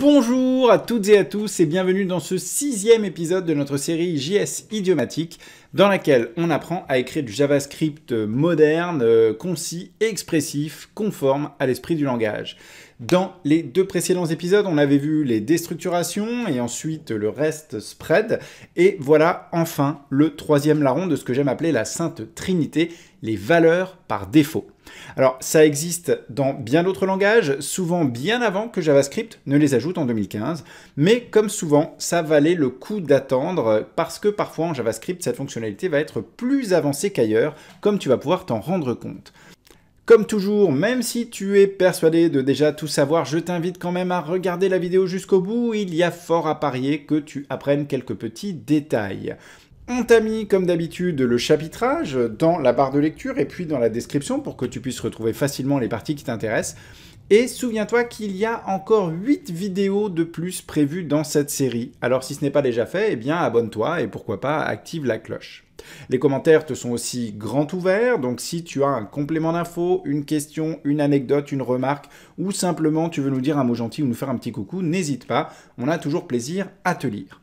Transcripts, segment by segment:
Bonjour à toutes et à tous et bienvenue dans ce sixième épisode de notre série JS idiomatique dans laquelle on apprend à écrire du JavaScript moderne, euh, concis, expressif, conforme à l'esprit du langage. Dans les deux précédents épisodes, on avait vu les déstructurations et ensuite le reste spread. Et voilà enfin le troisième larron de ce que j'aime appeler la sainte trinité, les valeurs par défaut. Alors ça existe dans bien d'autres langages, souvent bien avant que JavaScript ne les ajoute en 2015, mais comme souvent, ça valait le coup d'attendre parce que parfois en JavaScript, cette fonctionnalité va être plus avancée qu'ailleurs, comme tu vas pouvoir t'en rendre compte. Comme toujours, même si tu es persuadé de déjà tout savoir, je t'invite quand même à regarder la vidéo jusqu'au bout, il y a fort à parier que tu apprennes quelques petits détails. On t'a mis, comme d'habitude, le chapitrage dans la barre de lecture et puis dans la description pour que tu puisses retrouver facilement les parties qui t'intéressent. Et souviens-toi qu'il y a encore 8 vidéos de plus prévues dans cette série. Alors si ce n'est pas déjà fait, eh bien abonne-toi et pourquoi pas active la cloche. Les commentaires te sont aussi grand ouverts, donc si tu as un complément d'info, une question, une anecdote, une remarque, ou simplement tu veux nous dire un mot gentil ou nous faire un petit coucou, n'hésite pas, on a toujours plaisir à te lire.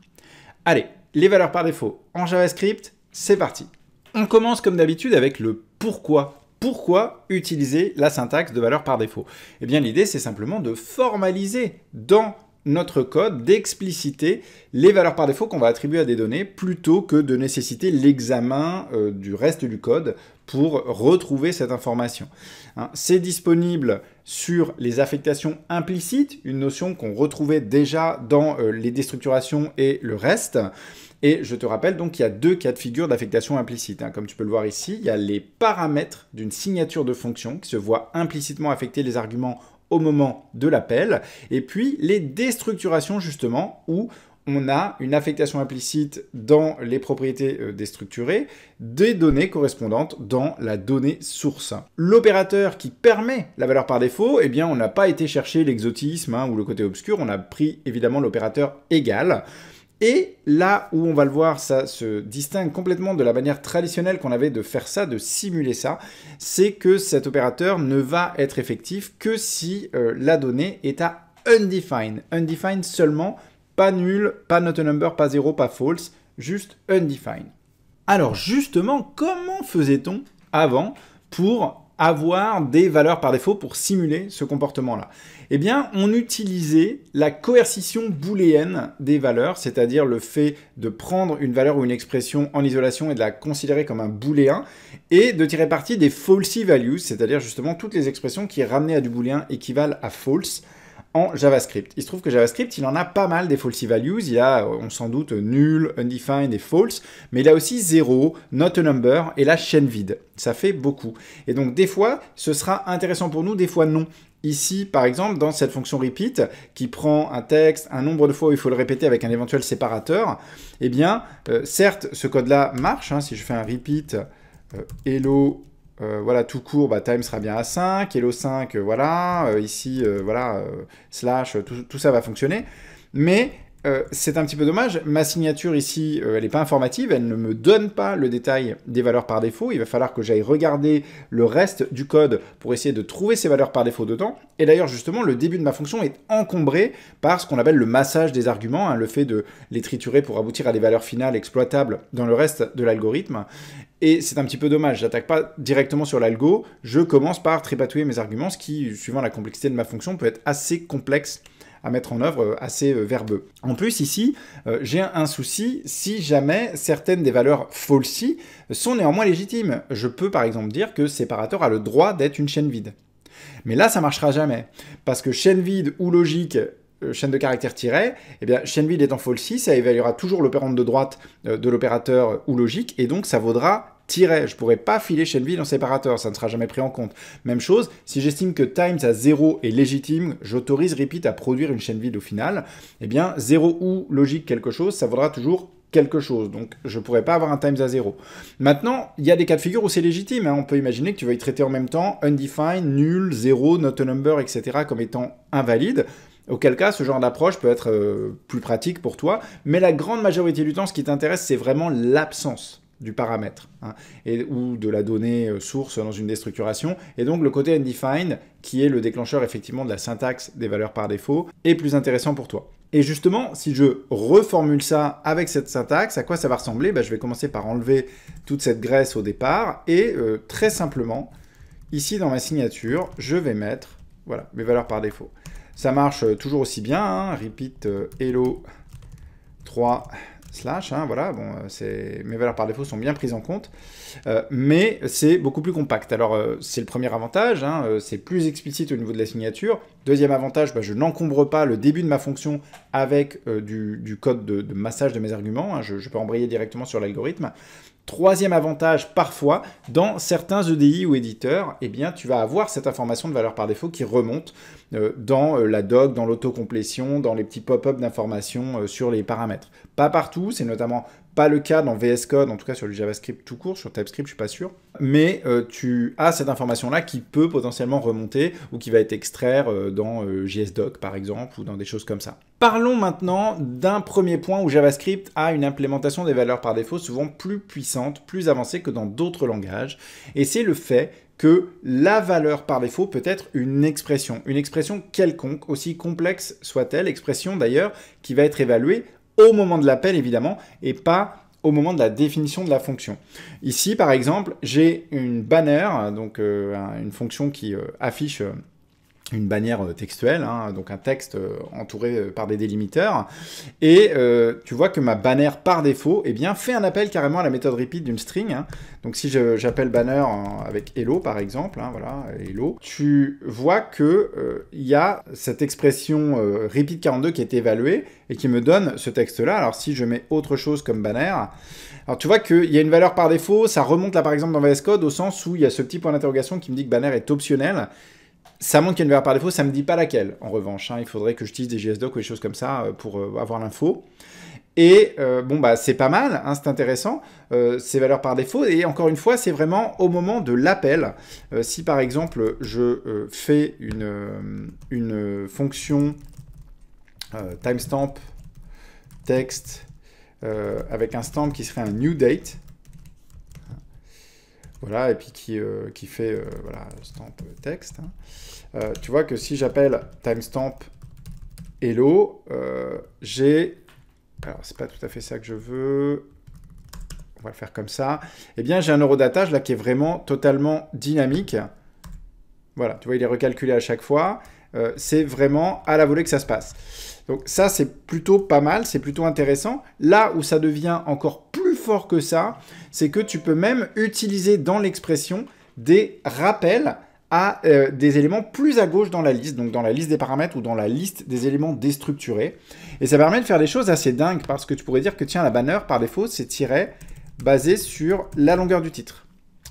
Allez, les valeurs par défaut en JavaScript, c'est parti. On commence comme d'habitude avec le pourquoi. Pourquoi utiliser la syntaxe de valeurs par défaut Eh bien l'idée c'est simplement de formaliser dans notre code, d'expliciter les valeurs par défaut qu'on va attribuer à des données plutôt que de nécessiter l'examen euh, du reste du code pour retrouver cette information. Hein, c'est disponible sur les affectations implicites, une notion qu'on retrouvait déjà dans euh, les déstructurations et le reste. Et je te rappelle donc qu'il y a deux cas de figure d'affectation implicite. Hein. Comme tu peux le voir ici, il y a les paramètres d'une signature de fonction qui se voient implicitement affecter les arguments au moment de l'appel, et puis les déstructurations justement où on a une affectation implicite dans les propriétés euh, déstructurées des données correspondantes dans la donnée source. L'opérateur qui permet la valeur par défaut, eh bien on n'a pas été chercher l'exotisme hein, ou le côté obscur, on a pris évidemment l'opérateur égal. Et là où on va le voir, ça se distingue complètement de la manière traditionnelle qu'on avait de faire ça, de simuler ça, c'est que cet opérateur ne va être effectif que si euh, la donnée est à undefined. Undefined seulement, pas nul, pas not a number, pas 0, pas false, juste undefined. Alors justement, comment faisait-on avant pour avoir des valeurs par défaut pour simuler ce comportement-là Eh bien, on utilisait la coercition booléenne des valeurs, c'est-à-dire le fait de prendre une valeur ou une expression en isolation et de la considérer comme un booléen, et de tirer parti des falsy values, c'est-à-dire justement toutes les expressions qui ramenaient à du booléen équivalent à false, en JavaScript. Il se trouve que JavaScript, il en a pas mal des falsy values. Il a, euh, on s'en doute, nul, undefined et false, mais il a aussi 0, not a number et la chaîne vide. Ça fait beaucoup. Et donc, des fois, ce sera intéressant pour nous, des fois non. Ici, par exemple, dans cette fonction repeat, qui prend un texte, un nombre de fois où il faut le répéter avec un éventuel séparateur, eh bien, euh, certes, ce code-là marche. Hein, si je fais un repeat, euh, hello euh, voilà, tout court, bah, time sera bien à 5, hello 5, voilà, euh, ici, euh, voilà, euh, slash, tout, tout, ça va fonctionner. Mais euh, c'est un petit peu dommage. Ma signature ici, euh, elle n'est pas informative, elle ne me donne pas le détail des valeurs par défaut. Il va falloir que j'aille regarder le reste du code pour essayer de trouver ces valeurs par défaut dedans. Et d'ailleurs, justement, le début de ma fonction est encombré par ce qu'on appelle le massage des arguments, hein, le fait de les triturer pour aboutir à des valeurs finales exploitables dans le reste de l'algorithme. Et c'est un petit peu dommage, j'attaque pas directement sur l'algo, je commence par tripatouiller mes arguments, ce qui, suivant la complexité de ma fonction, peut être assez complexe à mettre en œuvre euh, assez euh, verbeux. En plus, ici, euh, j'ai un souci si jamais certaines des valeurs falsies sont néanmoins légitimes. Je peux par exemple dire que séparateur a le droit d'être une chaîne vide. Mais là, ça marchera jamais. Parce que chaîne vide ou logique, chaîne de caractère tiré, eh bien, chaîne vide étant falsie, ça évaluera toujours l'opérante de droite de l'opérateur ou logique, et donc ça vaudra tirer. Je pourrais pas filer vide en séparateur, ça ne sera jamais pris en compte. Même chose, si j'estime que times à 0 est légitime, j'autorise repeat à produire une chaîne vide au final, eh bien 0 ou logique quelque chose, ça vaudra toujours quelque chose. Donc je pourrais pas avoir un times à 0. Maintenant, il y a des cas de figure où c'est légitime. Hein. On peut imaginer que tu veux y traiter en même temps undefined, nul, 0, not a number, etc. comme étant invalide. Auquel cas, ce genre d'approche peut être euh, plus pratique pour toi. Mais la grande majorité du temps, ce qui t'intéresse, c'est vraiment l'absence du paramètre hein, et, ou de la donnée euh, source dans une déstructuration. Et donc le côté undefined, qui est le déclencheur effectivement de la syntaxe des valeurs par défaut, est plus intéressant pour toi. Et justement, si je reformule ça avec cette syntaxe, à quoi ça va ressembler bah, Je vais commencer par enlever toute cette graisse au départ et euh, très simplement, ici dans ma signature, je vais mettre voilà, mes valeurs par défaut. Ça marche euh, toujours aussi bien, hein, repeat hello 3 slash, hein, voilà, bon, euh, mes valeurs par défaut sont bien prises en compte, euh, mais c'est beaucoup plus compact. Alors, euh, c'est le premier avantage, hein, c'est plus explicite au niveau de la signature. Deuxième avantage, bah, je n'encombre pas le début de ma fonction avec du, code de, massage de mes arguments, hein. je, peux embrayer directement sur l'algorithme. Troisième avantage, parfois, dans certains EDI ou éditeurs, eh bien, tu vas avoir cette information de valeur par défaut qui remonte euh, dans euh, la doc, dans l'autocomplétion, dans les petits pop-up d'informations euh, sur les paramètres. Pas partout, c'est notamment pas le cas dans VS Code, en tout cas sur le JavaScript tout court, sur TypeScript, je suis pas sûr. Mais euh, tu as cette information-là qui peut potentiellement remonter ou qui va être extraire euh, dans JS euh, JSDoc par exemple ou dans des choses comme ça. Parlons maintenant d'un premier point où JavaScript a une implémentation des valeurs par défaut souvent plus puissante, plus avancée que dans d'autres langages, et c'est le fait que la valeur par défaut peut être une expression, une expression quelconque, aussi complexe soit-elle, expression d'ailleurs qui va être évaluée au moment de l'appel, évidemment, et pas au moment de la définition de la fonction. Ici, par exemple, j'ai une banner, donc euh, une fonction qui euh, affiche euh, une bannière euh, textuelle, hein, donc un texte euh, entouré euh, par des délimiteurs, et tu vois que ma bannière par défaut eh bien, fait un appel carrément à la méthode repeat d'une string. Hein. Donc si j'appelle banner avec hello par exemple, hein, voilà, hello, tu vois que il y a cette expression repeat 42 qui est évaluée et qui me donne ce texte-là. Alors si je mets autre chose comme banner, alors tu vois qu'il y a une valeur par défaut, ça remonte là par exemple dans VS Code au sens où il y a ce petit point d'interrogation qui me dit que banner est optionnel, ça montre qu'il y a une valeur par défaut, ça ne me dit pas laquelle. En revanche, hein. il faudrait que j'utilise des JSDoc ou des choses comme ça euh, pour euh, avoir l'info. Et euh, bon, bah, c'est pas mal, hein, c'est intéressant, ces valeurs par défaut. Et encore une fois, c'est vraiment au moment de l'appel. si par exemple, je fais une, une fonction timestamp text avec un stamp qui serait un new date, voilà, et puis qui, euh, qui fait, euh, voilà, stamp euh, texte. Hein. tu vois que si j'appelle timestamp hello, j'ai, alors c'est pas tout à fait ça que je veux, on va le faire comme ça, et eh bien j'ai un euro eurodatage là qui est vraiment totalement dynamique. Voilà, tu vois, il est recalculé à chaque fois. c'est vraiment à la volée que ça se passe. Donc ça, c'est plutôt pas mal, c'est plutôt intéressant. Là où ça devient encore plus fort que ça, c'est que tu peux même utiliser dans l'expression des rappels à euh, des éléments plus à gauche dans la liste, donc dans la liste des paramètres ou dans la liste des éléments déstructurés. Et ça permet de faire des choses assez dingues, parce que tu pourrais dire que tiens, la banner, par défaut, c'est tiré basé sur la longueur du titre,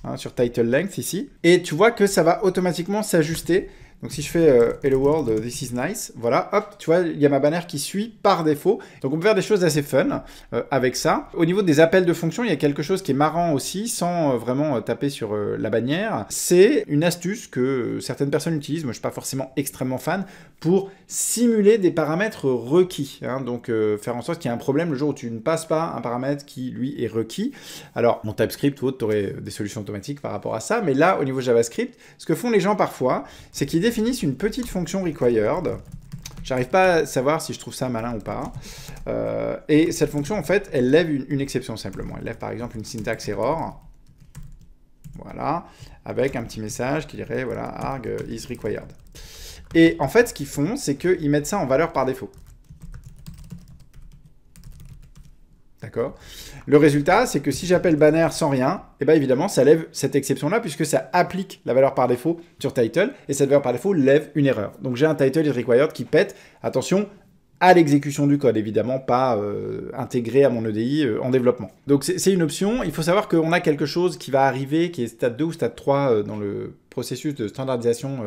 hein, sur title length ici. Et tu vois que ça va automatiquement s'ajuster donc si je fais euh, Hello World, euh, this is nice, voilà, hop, tu vois, il y a ma bannière qui suit par défaut. Donc on peut faire des choses assez fun euh, avec ça. Au niveau des appels de fonction, il y a quelque chose qui est marrant aussi, sans vraiment taper sur la bannière. C'est une astuce que certaines personnes utilisent, moi je suis pas forcément extrêmement fan, pour simuler des paramètres requis. Hein. donc faire en sorte qu'il y ait un problème le jour où tu ne passes pas un paramètre qui lui est requis. Alors mon TypeScript ou autre, tu aurais des solutions automatiques par rapport à ça, mais là au niveau JavaScript, ce que font les gens parfois, c'est qu'ils finissent une petite fonction required. J'arrive pas à savoir si je trouve ça malin ou pas. Euh, et cette fonction, en fait, elle lève une, exception simplement. Elle lève par exemple une syntaxe error. Voilà. Avec un petit message qui dirait, voilà, arg is required. Et en fait, ce qu'ils font, c'est qu'ils mettent ça en valeur par défaut. Le résultat, c'est que si j'appelle banner sans rien, et eh bien évidemment, ça lève cette exception-là puisque ça applique la valeur par défaut sur title et cette valeur par défaut lève une erreur. Donc j'ai un title is required qui pète. Attention, à l'exécution du code, évidemment pas euh, intégré à mon EDI euh, en développement. Donc c'est une option, il faut savoir qu'on a quelque chose qui va arriver, qui est stade 2 ou stade 3 euh, dans le processus de standardisation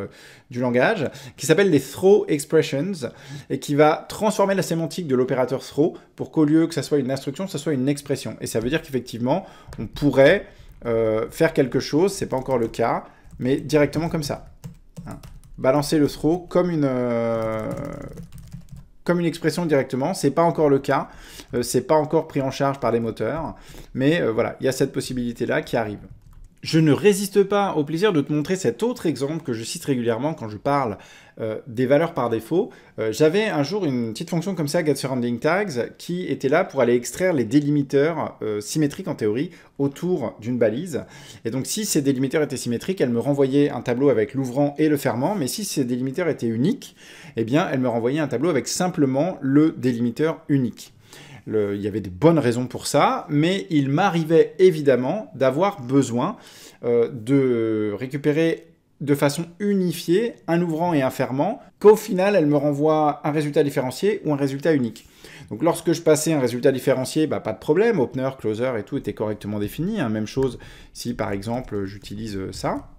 du langage, qui s'appelle les throw expressions, et qui va transformer la sémantique de l'opérateur throw pour qu'au lieu que ça soit une instruction, ça soit une expression. Et ça veut dire qu'effectivement, on pourrait faire quelque chose, c'est pas encore le cas, mais directement comme ça. Hein. Balancer le throw comme une comme une expression directement. C'est pas encore le cas, euh, c'est pas encore pris en charge par les moteurs, mais euh, voilà, il y a cette possibilité là qui arrive. Je ne résiste pas au plaisir de te montrer cet autre exemple que je cite régulièrement quand je parle euh, des valeurs par défaut. Euh, j'avais un jour une petite fonction comme ça, tags, qui était là pour aller extraire les délimiteurs euh, symétriques en théorie autour d'une balise. Et donc si ces délimiteurs étaient symétriques, elle me renvoyait un tableau avec l'ouvrant et le fermant, mais si ces délimiteurs étaient uniques, eh bien elle me renvoyait un tableau avec simplement le délimiteur unique il y avait des bonnes raisons pour ça, mais il m'arrivait évidemment d'avoir besoin euh, de récupérer de façon unifiée un ouvrant et un fermant, qu'au final, elle me renvoie un résultat différencié ou un résultat unique. Donc lorsque je passais un résultat différencié, bah, pas de problème, opener, closer et tout était correctement défini. Hein. Même chose si par exemple j'utilise euh, ça.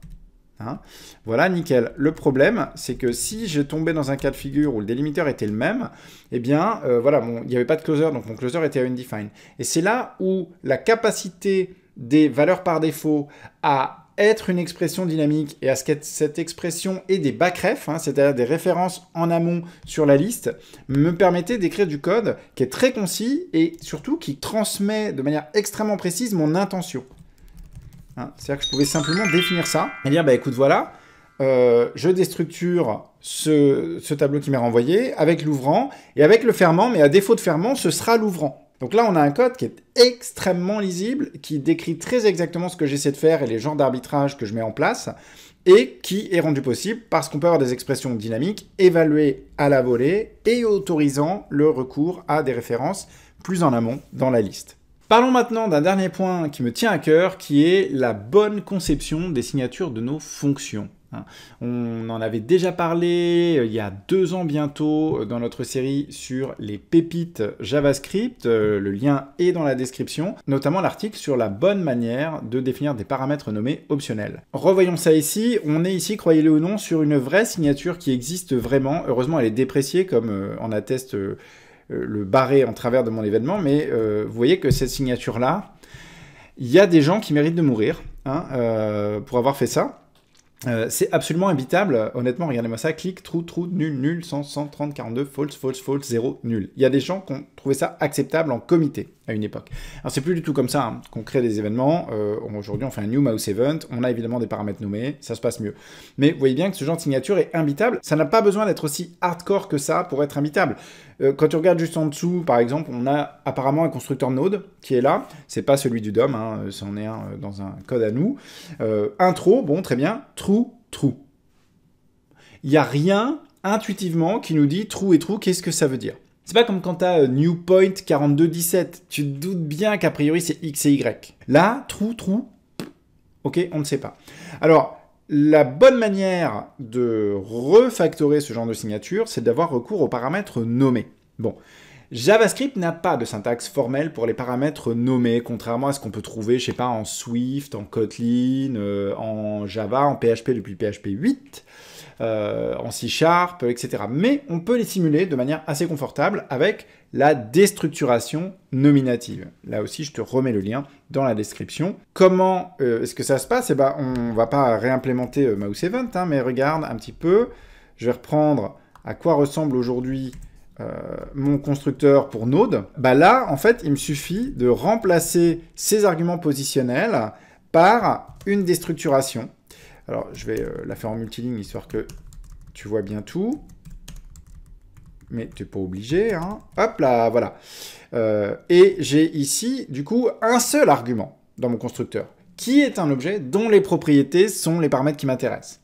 Hein voilà, nickel. Le problème, c'est que si j'ai tombé dans un cas de figure où le délimiteur était le même, eh bien, euh, voilà, il n'y avait pas de closer, donc mon closer était undefined. Et c'est là où la capacité des valeurs par défaut à être une expression dynamique et à ce que cette expression ait des backrefs, hein, c'est-à-dire des références en amont sur la liste, me permettait d'écrire du code qui est très concis et surtout qui transmet de manière extrêmement précise mon intention. Hein, c'est-à-dire que je pouvais simplement définir ça et dire, bah écoute, voilà, euh, je déstructure ce, ce tableau qui m'est renvoyé avec l'ouvrant et avec le fermant, mais à défaut de fermant, ce sera l'ouvrant. Donc là, on a un code qui est extrêmement lisible, qui décrit très exactement ce que j'essaie de faire et les genres d'arbitrage que je mets en place, et qui est rendu possible parce qu'on peut avoir des expressions dynamiques évaluées à la volée et autorisant le recours à des références plus en amont dans la liste. Parlons maintenant d'un dernier point qui me tient à cœur, qui est la bonne conception des signatures de nos fonctions. Hein. On en avait déjà parlé euh, il y a deux ans bientôt euh, dans notre série sur les pépites JavaScript. Euh, le lien est dans la description, notamment l'article sur la bonne manière de définir des paramètres nommés optionnels. Revoyons ça ici. On est ici, croyez-le ou non, sur une vraie signature qui existe vraiment. Heureusement, elle est dépréciée comme en atteste euh, le barrer en travers de mon événement, mais euh, vous voyez que cette signature-là, il y a des gens qui méritent de mourir hein, euh, pour avoir fait ça. c'est absolument imbitable, honnêtement, regardez-moi ça, clic, trou, trou, nul, nul, 100, 130, 42, false, false, false, 0, nul. Il y a des gens qui ont ça acceptable en comité à une époque. Alors c'est plus du tout comme ça hein, qu'on crée des événements. Euh, aujourd'hui, on fait un New Mouse Event, on a évidemment des paramètres nommés, ça se passe mieux. Mais vous voyez bien que ce genre de signature est invitable. Ça n'a pas besoin d'être aussi hardcore que ça pour être invitable. Euh, quand tu regardes juste en dessous, par exemple, on a apparemment un constructeur Node qui est là. C'est pas celui du DOM, hein, euh, c'en est dans un code à nous. intro, bon, très bien. True, true. Il n'y a rien intuitivement qui nous dit true et true, qu'est-ce que ça veut dire c'est pas comme quand t'as euh, Newpoint 4217. Tu doutes bien qu'a priori c'est X et Y. Là, trou, trou, ok, on ne sait pas. Alors, la bonne manière de refactorer ce genre de signature, c'est d'avoir recours aux paramètres nommés. Bon, JavaScript n'a pas de syntaxe formelle pour les paramètres nommés, contrairement à ce qu'on peut trouver, je sais pas, en Swift, en Kotlin, euh, en Java, en PHP depuis PHP 8, euh, en C Sharp, etc. Mais on peut les simuler de manière assez confortable avec la déstructuration nominative. Là aussi, je te remets le lien dans la description. Comment euh, est-ce que ça se passe Eh ben, on va pas réimplémenter Mouse Event, hein, mais regarde un petit peu. Je vais reprendre à quoi ressemble aujourd'hui euh, mon constructeur pour Node, bah là, en fait, il me suffit de remplacer ces arguments positionnels par une déstructuration. Alors, je vais euh, la faire en multilingue, histoire que tu vois bien tout mais tu n'es pas obligé. Hein. Hop là, voilà. Euh, et j'ai ici, du coup, un seul argument dans mon constructeur qui est un objet dont les propriétés sont les paramètres qui m'intéressent.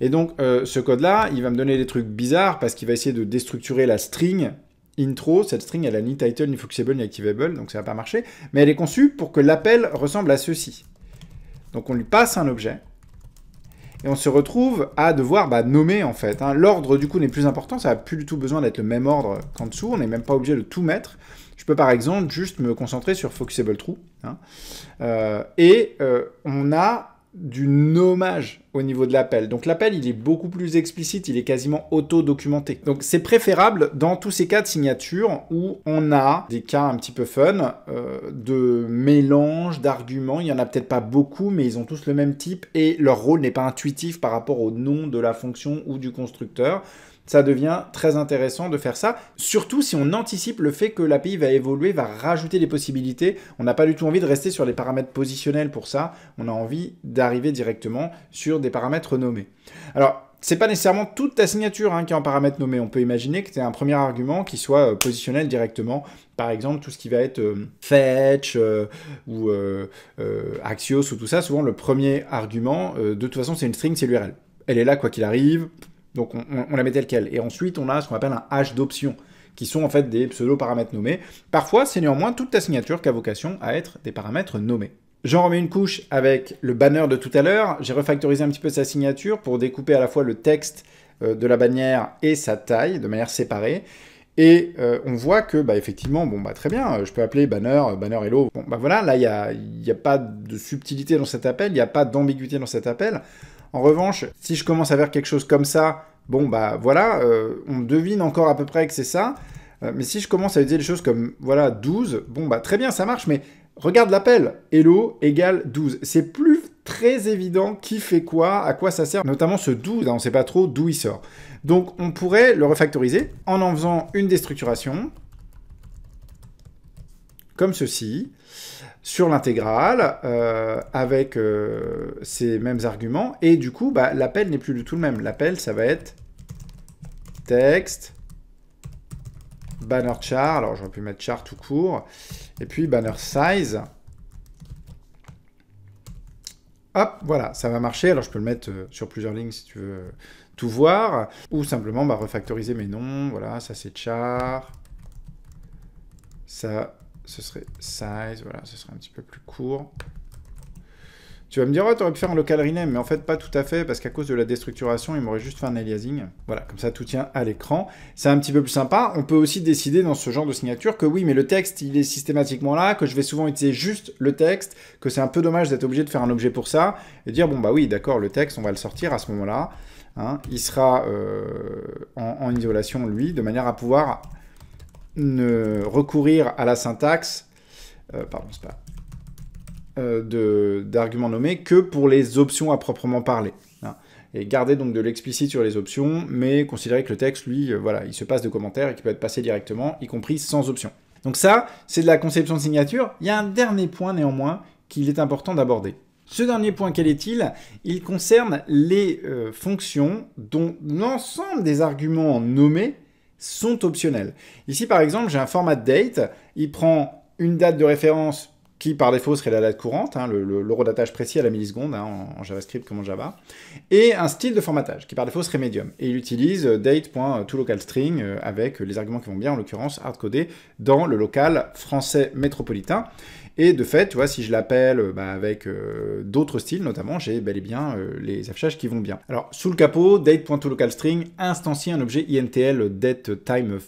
Et donc euh, ce code-là, il va me donner des trucs bizarres parce qu'il va essayer de déstructurer la string intro. Cette string, elle a ni title, ni flexible, ni activable, donc ça va pas marcher. Mais elle est conçue pour que l'appel ressemble à ceci. Donc on lui passe un objet. Et on se retrouve à devoir bah, nommer en fait. Hein. L'ordre du coup n'est plus important, ça n'a plus du tout besoin d'être le même ordre qu'en dessous, on n'est même pas obligé de tout mettre peux par exemple juste me concentrer sur focusable True. Hein. Euh, et euh, on a du nommage au niveau de l'appel. Donc l'appel, il est beaucoup plus explicite, il est quasiment auto-documenté. Donc c'est préférable dans tous ces cas de signature où on a des cas un petit peu fun euh, de mélange d'arguments. Il y en a peut-être pas beaucoup, mais ils ont tous le même type et leur rôle n'est pas intuitif par rapport au nom de la fonction ou du constructeur ça devient très intéressant de faire ça, surtout si on anticipe le fait que l'API va évoluer, va rajouter des possibilités. On n'a pas du tout envie de rester sur les paramètres positionnels pour ça, on a envie d'arriver directement sur des paramètres nommés. Alors, ce n'est pas nécessairement toute ta signature hein, qui est en paramètre nommé. On peut imaginer que tu un premier argument qui soit euh, positionnel directement. Par exemple, tout ce qui va être euh, fetch euh, ou axios ou tout ça, souvent le premier argument, de toute façon, c'est une string, c'est l'URL. Elle est là quoi qu'il arrive, donc on, la met telle qu'elle. Et ensuite, on a ce qu'on appelle un hash d'options, qui sont en fait des pseudo-paramètres nommés. Parfois, c'est néanmoins toute ta signature qui a vocation à être des paramètres nommés. J'en remets une couche avec le banner de tout à l'heure. J'ai refactorisé un petit peu sa signature pour découper à la fois le texte euh, de la bannière et sa taille de manière séparée. Et euh, on voit que, bah, effectivement, bon, bah, très bien, je peux appeler banner, banner hello. Bon, bah voilà, là, il n'y a, y a pas de subtilité dans cet appel, il n'y a pas d'ambiguïté dans cet appel. En revanche, si je commence à faire quelque chose comme ça, bon bah voilà, euh, on devine encore à peu près que c'est ça. Euh, mais si je commence à utiliser des choses comme voilà 12, bon bah très bien, ça marche, mais regarde l'appel. Hello égale 12. C'est plus très évident qui fait quoi, à quoi ça sert, notamment ce 12, hein, on ne sait pas trop d'où il sort. Donc on pourrait le refactoriser en en faisant une déstructuration, comme ceci, sur l'intégrale, euh, avec euh, ces mêmes arguments, et du coup, bah, l'appel n'est plus du tout le même. L'appel, ça va être texte, banner char, alors j'aurais pu mettre char tout court, et puis banner size. Hop, voilà, ça va marcher. Alors je peux le mettre euh, sur plusieurs lignes si tu veux tout voir, ou simplement bah, refactoriser mes noms. Voilà, ça c'est char, ça ce serait size, voilà, ce serait un petit peu plus court. Tu vas me dire, ouais, t'aurais pu faire un local rename, mais en fait, pas tout à fait, parce qu'à cause de la déstructuration, il m'aurait juste fait un aliasing. Voilà, comme ça, tout tient à l'écran. C'est un petit peu plus sympa. On peut aussi décider dans ce genre de signature que oui, mais le texte, il est systématiquement là, que je vais souvent utiliser juste le texte, que c'est un peu dommage d'être obligé de faire un objet pour ça, et dire, bon, bah oui, d'accord, le texte, on va le sortir à ce moment-là. Hein. Il sera euh, en isolation, lui, de manière à pouvoir ne recourir à la syntaxe, euh, pardon, euh, d'arguments nommés que pour les options à proprement parler. Hein. Et garder donc de l'explicite sur les options, mais considérer que le texte, lui, euh, voilà, il se passe de commentaires et qu'il peut être passé directement, y compris sans option. Donc ça, c'est de la conception de signature. Il y a un dernier point néanmoins qu'il est important d'aborder. Ce dernier point, quel est-il Il concerne les fonctions dont l'ensemble des arguments nommés sont optionnels. Ici, par exemple, j'ai un format date. Il prend une date de référence qui, par défaut, serait la date courante, hein, l'eurodatage précis à la milliseconde hein, en, JavaScript comme en Java, et un style de formatage qui, par défaut, serait medium. Et il utilise euh, date.toLocalString euh, avec les arguments qui vont bien, en l'occurrence hardcodé dans le local français métropolitain. Et de fait, tu vois, si je l'appelle euh, bah, avec euh, d'autres styles, notamment, j'ai bel et bien euh, les affichages qui vont bien. Alors, sous le capot, date.toLocalString instancie un objet INTL DateTime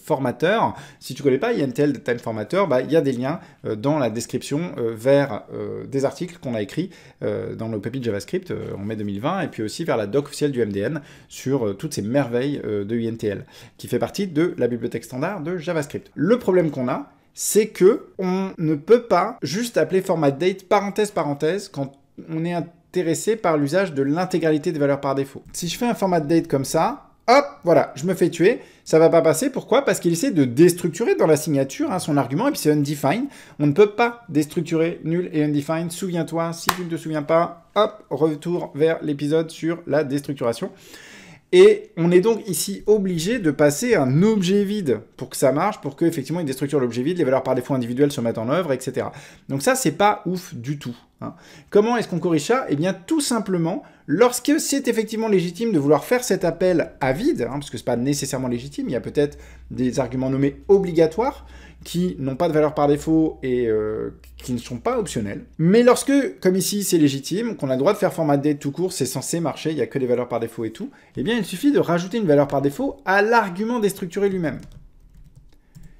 Si tu connais pas INTL DateTime bah, il y a des liens dans la description vers des articles qu'on a écrits dans le papier JavaScript en mai 2020, et puis aussi vers la doc officielle du MDN sur toutes ces merveilles de INTL, qui fait partie de la bibliothèque standard de JavaScript. Le problème qu'on a, c'est que on ne peut pas juste appeler format date parenthèse parenthèse quand on est intéressé par l'usage de l'intégralité des valeurs par défaut. Si je fais un format date comme ça, hop, voilà, je me fais tuer, ça va pas passer, pourquoi Parce qu'il essaie de déstructurer dans la signature hein, son argument, et puis c'est undefined, on ne peut pas déstructurer nul et undefined, souviens-toi, si tu ne te souviens pas, hop, retour vers l'épisode sur la déstructuration. Et on est donc ici obligé de passer un objet vide pour que ça marche, pour qu'effectivement il déstructure l'objet vide, les valeurs par défaut individuelles se mettent en œuvre, etc. Donc ça, c'est pas ouf du tout. Hein. Comment est-ce qu'on corrige ça Eh bien, tout simplement, lorsque c'est effectivement légitime de vouloir faire cet appel à vide, hein, parce que c'est pas nécessairement légitime, il y a peut-être des arguments nommés obligatoires, qui n'ont pas de valeur par défaut et euh, qui ne sont pas optionnelles. Mais lorsque, comme ici, c'est légitime, qu'on a le droit de faire format date tout court, c'est censé marcher, il n'y a que des valeurs par défaut et tout, eh bien il suffit de rajouter une valeur par défaut à l'argument déstructuré lui-même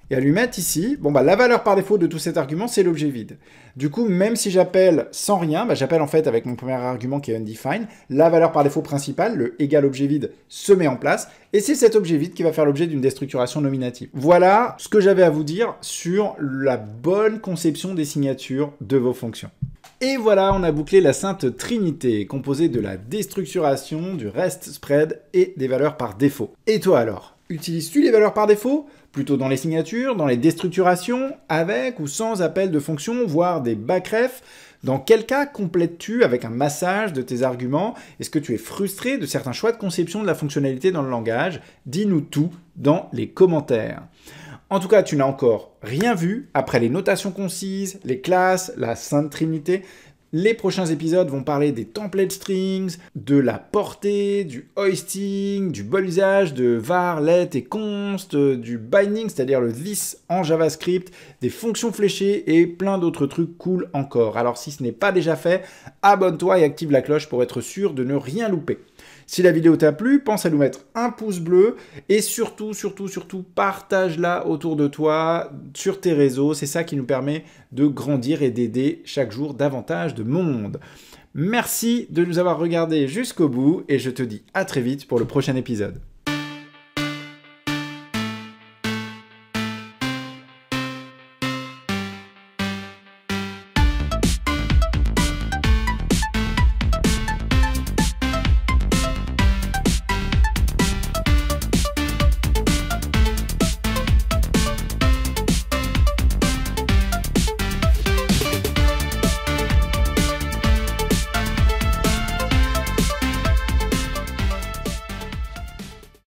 et à lui mettre ici, bon bah la valeur par défaut de tout cet argument, c'est l'objet vide. Du coup, même si j'appelle sans rien, bah, j'appelle en fait avec mon premier argument qui est undefined, la valeur par défaut principale, le égal objet vide, se met en place, et c'est cet objet vide qui va faire l'objet d'une déstructuration nominative. Voilà ce que j'avais à vous dire sur la bonne conception des signatures de vos fonctions. Et voilà, on a bouclé la sainte trinité, composée de la déstructuration, du rest spread et des valeurs par défaut. Et toi alors Utilises-tu les valeurs par défaut plutôt dans les signatures, dans les déstructurations, avec ou sans appel de fonction, voire des backrefs. Dans quel cas complètes-tu avec un massage de tes arguments Est-ce que tu es frustré de certains choix de conception de la fonctionnalité dans le langage Dis-nous tout dans les commentaires. En tout cas, tu n'as encore rien vu après les notations concises, les classes, la Sainte Trinité. Les prochains épisodes vont parler des template strings, de la portée, du hoisting, du bon usage de var, let et const, du binding, c'est-à-dire le this en JavaScript, des fonctions fléchées et plein d'autres trucs cool encore. Alors si ce n'est pas déjà fait, abonne-toi et active la cloche pour être sûr de ne rien louper. Si la vidéo t'a plu, pense à nous mettre un pouce bleu et surtout, surtout, surtout, partage-la autour de toi, sur tes réseaux. C'est ça qui nous permet de grandir et d'aider chaque jour davantage de monde. Merci de nous avoir regardé jusqu'au bout et je te dis à très vite pour le prochain épisode.